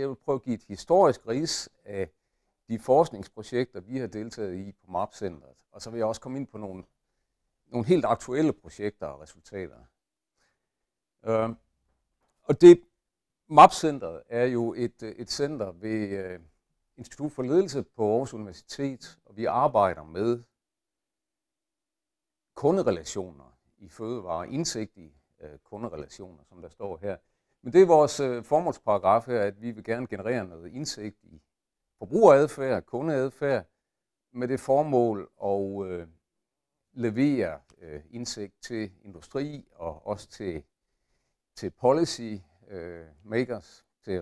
Jeg vil prøve at give et historisk ris af de forskningsprojekter, vi har deltaget i på MAP-centret. Og så vil jeg også komme ind på nogle, nogle helt aktuelle projekter og resultater. Øh, og det MAP-centret er jo et, et center ved øh, Institut for Ledelse på Aarhus Universitet, og vi arbejder med kunderelationer i fødevare, indsigt i øh, kunderelationer, som der står her. Men det er vores øh, formålsparagraf her, at vi vil gerne generere noget indsigt i forbrugeradfærd, kundeadfærd, med det formål at øh, levere øh, indsigt til industri og også til, til policy øh, makers, til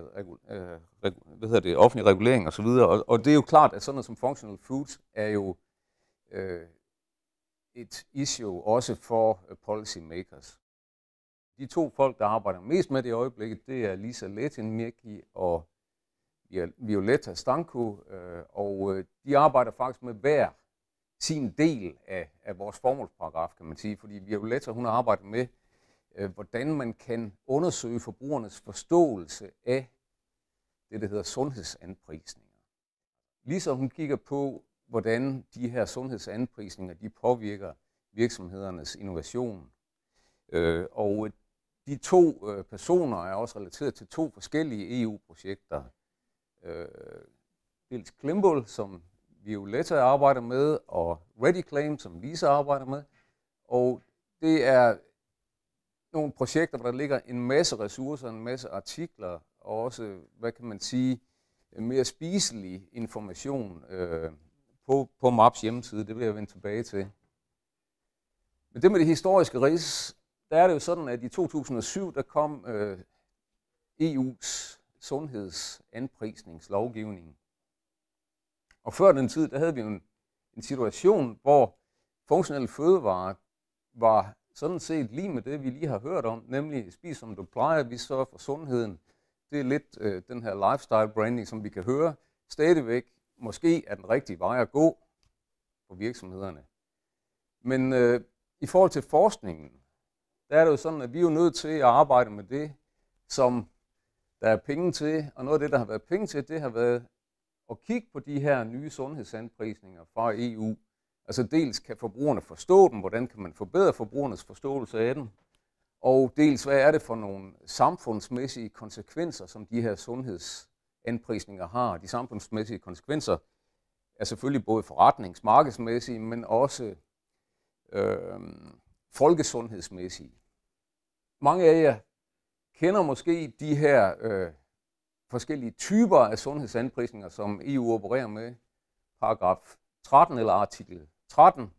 øh, hvad hedder det, offentlig regulering osv. Og, og, og det er jo klart, at sådan noget som functional foods er jo øh, et issue også for uh, policy makers. De to folk, der arbejder mest med det i øjeblikket, det er Lisa Letin-Mirki og Violetta Stanko, øh, og øh, de arbejder faktisk med hver sin del af, af vores formålsparagraf, kan man sige, fordi Violetta, hun har arbejdet med, øh, hvordan man kan undersøge forbrugernes forståelse af det, der hedder sundhedsanprisninger. Ligesom hun kigger på, hvordan de her sundhedsanprisninger, de påvirker virksomhedernes innovation. Øh, og de to øh, personer er også relateret til to forskellige EU-projekter. Øh, dels Klimbol, som Violetta arbejder med, og Ready Claim, som Lisa arbejder med. Og det er nogle projekter, hvor der ligger en masse ressourcer, en masse artikler, og også, hvad kan man sige, mere spiselig information øh, på, på MAPs hjemmeside. Det vil jeg vende tilbage til. Men det med det historiske rids der er det jo sådan, at i 2007, der kom øh, EU's sundhedsanprisningslovgivning. Og før den tid, der havde vi en, en situation, hvor funktionelle fødevarer var sådan set lige med det, vi lige har hørt om, nemlig spis som du plejer, vi sørger for sundheden. Det er lidt øh, den her lifestyle branding, som vi kan høre, stadigvæk måske er den rigtige vej at gå for virksomhederne. Men øh, i forhold til forskningen, der er det jo sådan, at vi er jo nødt til at arbejde med det, som der er penge til, og noget af det, der har været penge til, det har været at kigge på de her nye sundhedsanprisninger fra EU. Altså dels kan forbrugerne forstå dem, hvordan kan man forbedre forbrugernes forståelse af dem, og dels hvad er det for nogle samfundsmæssige konsekvenser, som de her sundhedsanprisninger har. De samfundsmæssige konsekvenser er selvfølgelig både forretningsmarkedsmæssige, men også øh, folkesundhedsmæssige. Mange af jer kender måske de her øh, forskellige typer af sundhedsanprisninger, som EU opererer med. Paragraf 13 eller artikel 13.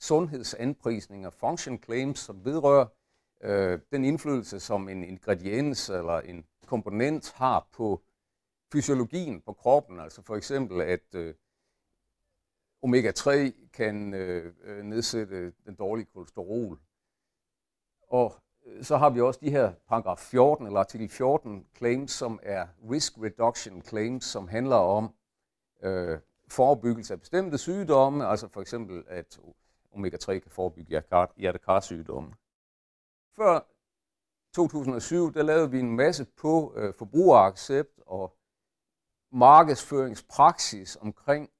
Sundhedsanprisninger, function claims, som vedrører øh, den indflydelse, som en ingrediens eller en komponent har på fysiologien på kroppen. Altså for eksempel, at øh, Omega-3 kan øh, øh, nedsætte den dårlige kolesterol. Og øh, så har vi også de her paragraf 14 eller artikel 14 claims, som er risk reduction claims, som handler om øh, forebyggelse af bestemte sygdomme, altså for eksempel at omega-3 kan forebygge hjertekarsygdomme. Før 2007, der lavede vi en masse på øh, forbrugeraccept og markedsføringspraksis omkring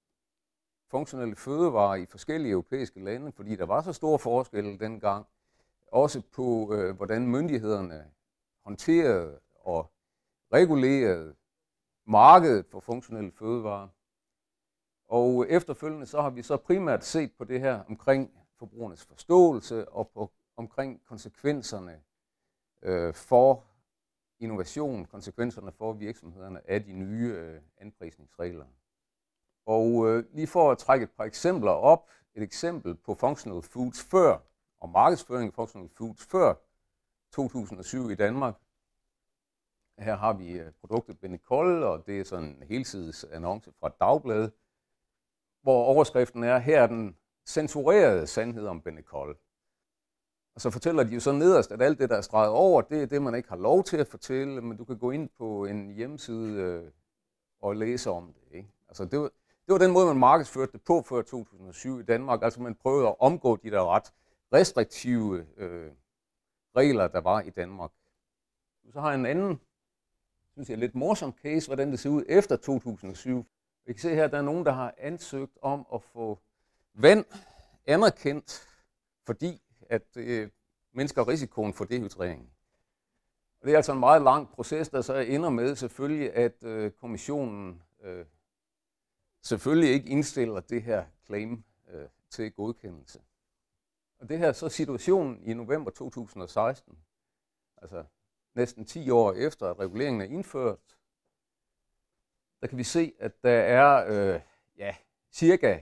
funktionelle fødevarer i forskellige europæiske lande, fordi der var så store forskelle dengang, også på, øh, hvordan myndighederne håndterede og regulerede markedet for funktionelle fødevarer. Og efterfølgende så har vi så primært set på det her omkring forbrugernes forståelse og på, omkring konsekvenserne øh, for innovation, konsekvenserne for virksomhederne af de nye øh, anprisningsregler. Og øh, lige for at trække et par eksempler op, et eksempel på functional foods før, og markedsføring af functional foods før 2007 i Danmark. Her har vi øh, produktet Benecol, og det er sådan en helsides annonce fra Dagbladet, hvor overskriften er, her er den censurerede sandhed om Benecol. Og så fortæller de jo så nederst, at alt det, der er streget over, det er det, man ikke har lov til at fortælle, men du kan gå ind på en hjemmeside øh, og læse om det. Ikke? Altså det, det var den måde, man markedsførte det på før 2007 i Danmark. Altså man prøvede at omgå de der ret restriktive øh, regler, der var i Danmark. Så har jeg en anden, synes jeg, lidt morsom case, hvordan det ser ud efter 2007. Vi kan se her, at der er nogen, der har ansøgt om at få vand anerkendt, fordi at øh, mennesker risikoen for dehydrering. Og det er altså en meget lang proces, der så ender med selvfølgelig, at øh, kommissionen øh, selvfølgelig ikke indstiller det her claim øh, til godkendelse. Og det her så situationen i november 2016, altså næsten 10 år efter, at reguleringen er indført, der kan vi se, at der er øh, ja, cirka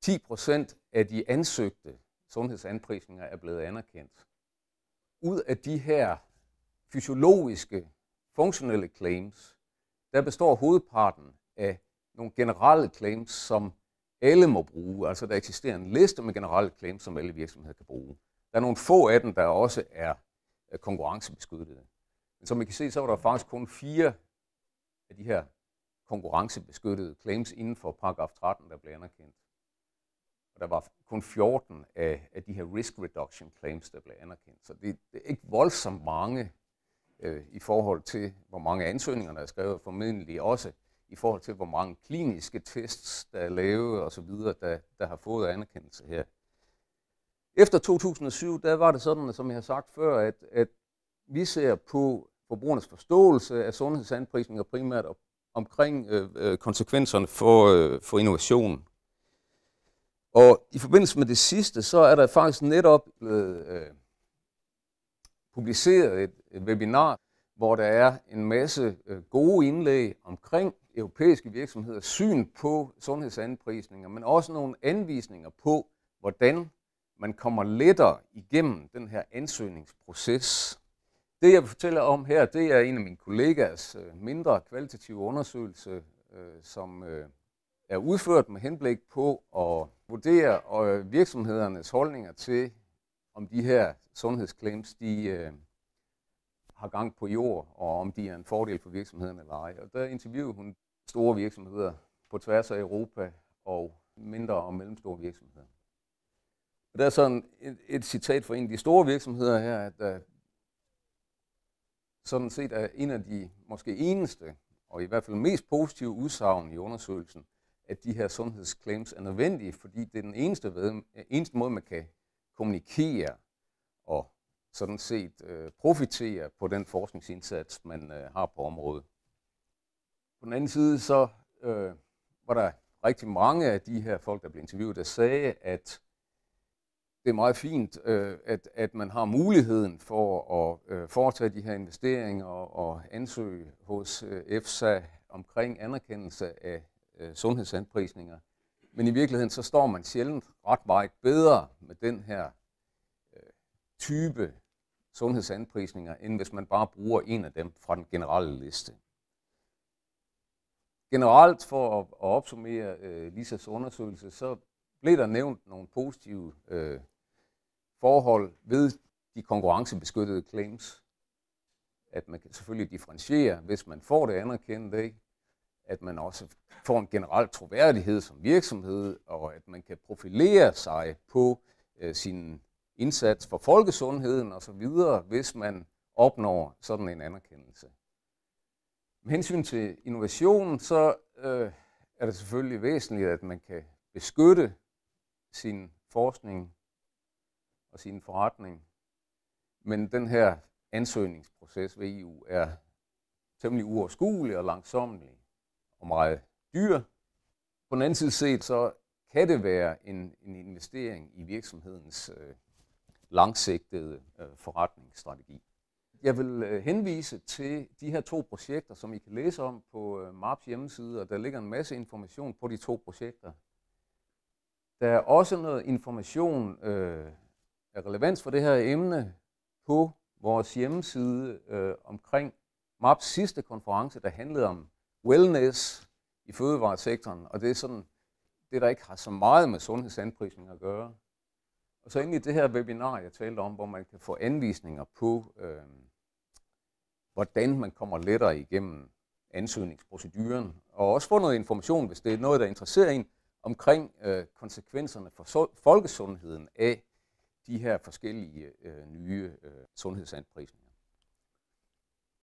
10 procent af de ansøgte sundhedsanprisninger er blevet anerkendt. Ud af de her fysiologiske, funktionelle claims, der består hovedparten af nogle generelle claims, som alle må bruge. Altså der eksisterer en liste med generelle claims, som alle virksomheder kan bruge. Der er nogle få af dem, der også er konkurrencebeskyttede. Men som I kan se, så var der faktisk kun fire af de her konkurrencebeskyttede claims inden for paragraf 13, der blev anerkendt. Og der var kun 14 af, af de her risk reduction claims, der blev anerkendt. Så det, det er ikke voldsomt mange øh, i forhold til, hvor mange ansøgninger, der er skrevet, formentlig også i forhold til, hvor mange kliniske tests, der er lavet osv., der, der har fået anerkendelse her. Efter 2007, der var det sådan, som jeg har sagt før, at, at vi ser på forbrugernes forståelse af sundhedsanprisninger primært omkring øh, øh, konsekvenserne for, øh, for innovation. Og i forbindelse med det sidste, så er der faktisk netop blevet øh, publiceret et, et webinar, hvor der er en masse øh, gode indlæg omkring europæiske virksomheder syn på sundhedsanprisninger, men også nogle anvisninger på, hvordan man kommer lettere igennem den her ansøgningsproces. Det, jeg fortæller om her, det er en af mine kollegas øh, mindre kvalitative undersøgelse, øh, som øh, er udført med henblik på at vurdere virksomhedernes holdninger til, om de her sundhedsklaims, de, har gang på jord, og om de er en fordel for virksomheden eller ej. Og der interviewede hun store virksomheder på tværs af Europa og mindre og mellemstore virksomheder. Og der er sådan et, et citat fra en af de store virksomheder her, at uh, sådan set er en af de måske eneste, og i hvert fald mest positive udsagn i undersøgelsen, at de her sundhedsclaims er nødvendige, fordi det er den eneste, ved, eneste måde, man kan kommunikere og sådan set øh, profitere på den forskningsindsats, man øh, har på området. På den anden side, så øh, var der rigtig mange af de her folk, der blev interviewet, der sagde, at det er meget fint, øh, at, at man har muligheden for at øh, foretage de her investeringer og, og ansøge hos øh, EFSA omkring anerkendelse af øh, sundhedsanprisninger. Men i virkeligheden, så står man sjældent ret meget bedre med den her øh, type sundhedsanprisninger, end hvis man bare bruger en af dem fra den generelle liste. Generelt for at, opsummere øh, Lisas undersøgelse, så blev der nævnt nogle positive øh, forhold ved de konkurrencebeskyttede claims. At man kan selvfølgelig differentiere, hvis man får det anerkendt, ikke? at man også får en generel troværdighed som virksomhed, og at man kan profilere sig på øh, sine indsats for folkesundheden osv., hvis man opnår sådan en anerkendelse. Med hensyn til innovation, så øh, er det selvfølgelig væsentligt, at man kan beskytte sin forskning og sin forretning. Men den her ansøgningsproces ved EU er temmelig uoverskuelig og langsommelig og meget dyr. På den anden side set, så kan det være en, en investering i virksomhedens øh, langsigtede øh, forretningsstrategi. Jeg vil øh, henvise til de her to projekter, som I kan læse om på øh, MAPS hjemmeside, og der ligger en masse information på de to projekter. Der er også noget information øh, af relevans for det her emne på vores hjemmeside øh, omkring MAPs sidste konference, der handlede om wellness i fødevaresektoren, og det er sådan, det der ikke har så meget med sundhedsanprisning at gøre. Og så endelig det her webinar, jeg talte om, hvor man kan få anvisninger på, øh, hvordan man kommer lettere igennem ansøgningsproceduren, og også få noget information, hvis det er noget, der interesserer en, omkring øh, konsekvenserne for so folkesundheden af de her forskellige øh, nye øh, sundhedsanprisninger.